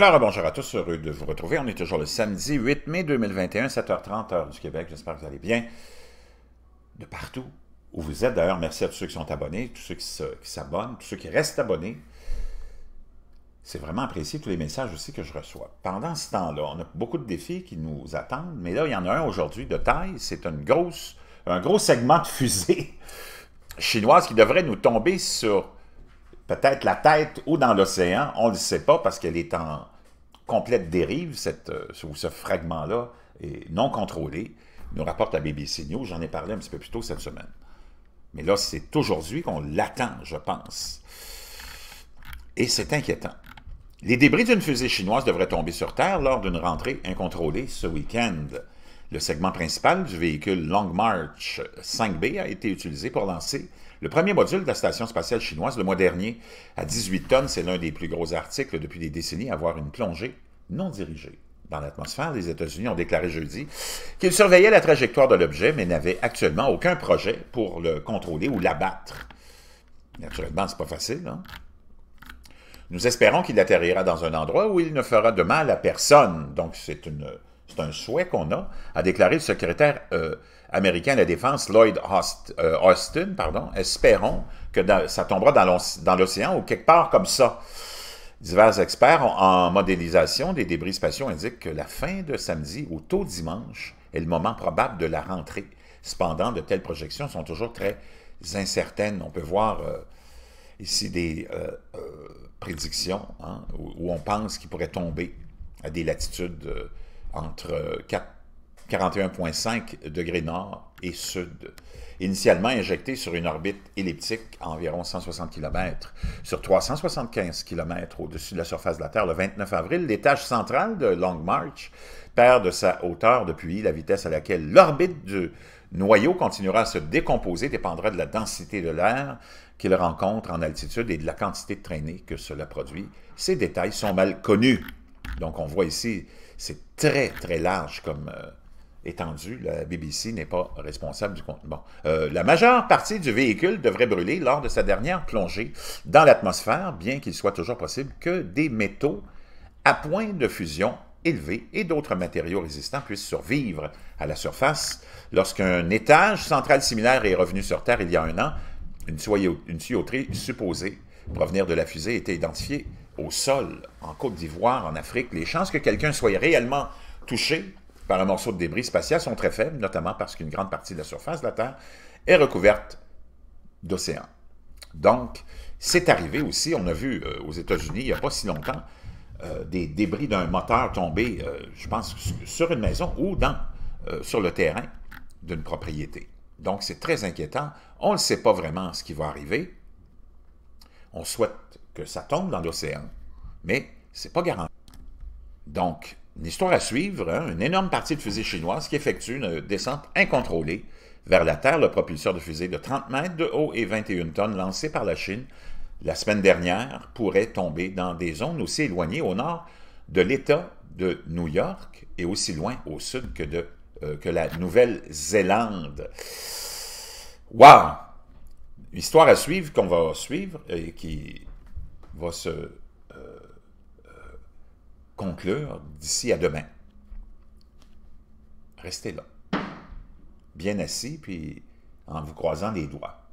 Alors, euh, bonjour à tous, heureux de vous retrouver. On est toujours le samedi 8 mai 2021, 7h30, heure du Québec. J'espère que vous allez bien. De partout où vous êtes, d'ailleurs, merci à tous ceux qui sont abonnés, tous ceux qui s'abonnent, tous ceux qui restent abonnés. C'est vraiment apprécié, tous les messages aussi que je reçois. Pendant ce temps-là, on a beaucoup de défis qui nous attendent, mais là, il y en a un aujourd'hui de taille. C'est une grosse, un gros segment de fusée chinoise qui devrait nous tomber sur peut-être la tête ou dans l'océan, on ne le sait pas parce qu'elle est en complète dérive, cette, euh, ce fragment-là est non contrôlé, nous rapporte la BBC News, j'en ai parlé un petit peu plus tôt cette semaine. Mais là, c'est aujourd'hui qu'on l'attend, je pense. Et c'est inquiétant. Les débris d'une fusée chinoise devraient tomber sur Terre lors d'une rentrée incontrôlée ce week-end. Le segment principal du véhicule Long March 5B a été utilisé pour lancer le premier module de la station spatiale chinoise le mois dernier. À 18 tonnes, c'est l'un des plus gros articles depuis des décennies à avoir une plongée non dirigée dans l'atmosphère, les États-Unis ont déclaré jeudi qu'ils surveillaient la trajectoire de l'objet, mais n'avaient actuellement aucun projet pour le contrôler ou l'abattre. Naturellement, c'est pas facile. Hein? Nous espérons qu'il atterrira dans un endroit où il ne fera de mal à personne. Donc, c'est une c'est un souhait qu'on a, a déclaré le secrétaire euh, américain de la Défense Lloyd euh, Austin, pardon, espérons que ça tombera dans l'océan ou quelque part comme ça. Divers experts en modélisation des débris spatiaux indiquent que la fin de samedi ou tôt dimanche est le moment probable de la rentrée. Cependant, de telles projections sont toujours très incertaines. On peut voir euh, ici des prédictions hein, où, on pense qu'il pourrait tomber à des latitudes entre 41,5 euh, degrés nord et sud. Initialement injecté sur une orbite elliptique à environ 160 km, sur 375 km au-dessus de la surface de la Terre le 29 avril, l'étage central de Long March perd de sa hauteur depuis la vitesse à laquelle l'orbite du noyau continuera à se décomposer dépendra de la densité de l'air qu'il rencontre en altitude et de la quantité de traînée que cela produit. Ces détails sont mal connus. Donc on voit ici c'est très, très large comme étendu. étendue. La BBC n'est pas responsable du contenu. Euh, la majeure partie du véhicule devrait brûler lors de sa dernière plongée dans l'atmosphère, bien qu'il soit toujours possible que des métaux à point de fusion élevés et d'autres matériaux résistants puissent survivre à la surface. Lorsqu'un étage central similaire est revenu sur Terre il y a un an, une, tuyauterie supposée provenir de la fusée était identifiée au sol en Côte d'Ivoire, en Afrique, les chances que quelqu'un soit réellement touché par un morceau de débris spatial sont très faibles, notamment parce qu'une grande partie de la surface de la Terre est recouverte d'océans. Donc, c'est arrivé aussi, on a vu euh, aux États-Unis il n'y a pas si longtemps, euh, des débris d'un moteur tombé, euh, je pense, sur une maison ou dans, sur le terrain d'une propriété. Donc, c'est très inquiétant. On ne sait pas vraiment ce qui va arriver. On souhaite ça tombe dans l'océan. Mais c'est pas garanti. Donc, une histoire à suivre, hein. une énorme partie de fusée chinoise qui effectue une descente incontrôlée vers la Terre, le propulseur de fusée de 30 mètres de haut et 21 tonnes lancé par la Chine la semaine dernière pourrait tomber dans des zones aussi éloignées au nord de l'État de New York et aussi loin au sud que, de, euh, que la Nouvelle-Zélande. Wow! Histoire à suivre qu'on va suivre et qui va se euh, euh, conclure d'ici à demain. Restez là, bien assis, puis en vous croisant les doigts.